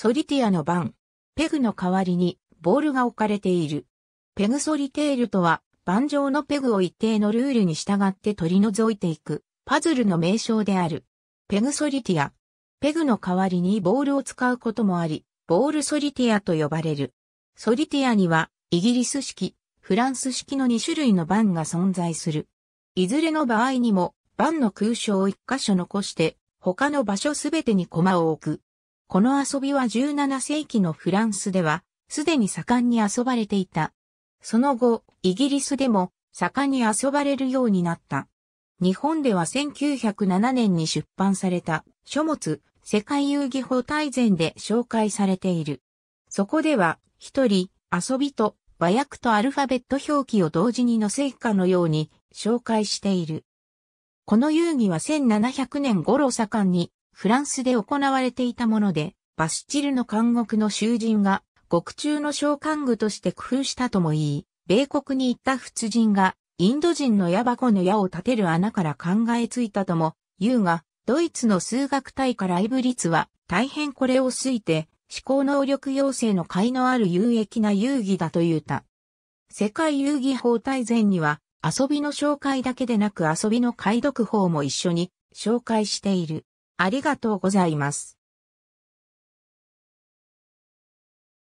ソリティアの番。ペグの代わりにボールが置かれている。ペグソリテールとは、盤上のペグを一定のルールに従って取り除いていく、パズルの名称である。ペグソリティア。ペグの代わりにボールを使うこともあり、ボールソリティアと呼ばれる。ソリティアには、イギリス式、フランス式の2種類の盤が存在する。いずれの場合にも、盤の空所を1箇所残して、他の場所すべてに駒を置く。この遊びは17世紀のフランスでは、すでに盛んに遊ばれていた。その後、イギリスでも盛んに遊ばれるようになった。日本では1907年に出版された書物世界遊戯法大全で紹介されている。そこでは、一人、遊びと、和訳とアルファベット表記を同時に載せ以下のように紹介している。この遊戯は1700年頃盛んにフランスで行われていたもので、バスチルの監獄の囚人が、獄中の小監具として工夫したとも言い、米国に行った仏人が、インド人の矢箱の矢を立てる穴から考えついたとも言うが、ドイツの数学体かライブリツは、大変これを好いて、思考能力要請の甲斐のある有益な遊戯だと言うた。世界遊戯法大全には、遊びの紹介だけでなく遊びの解読法も一緒に紹介している。ありがとうございます。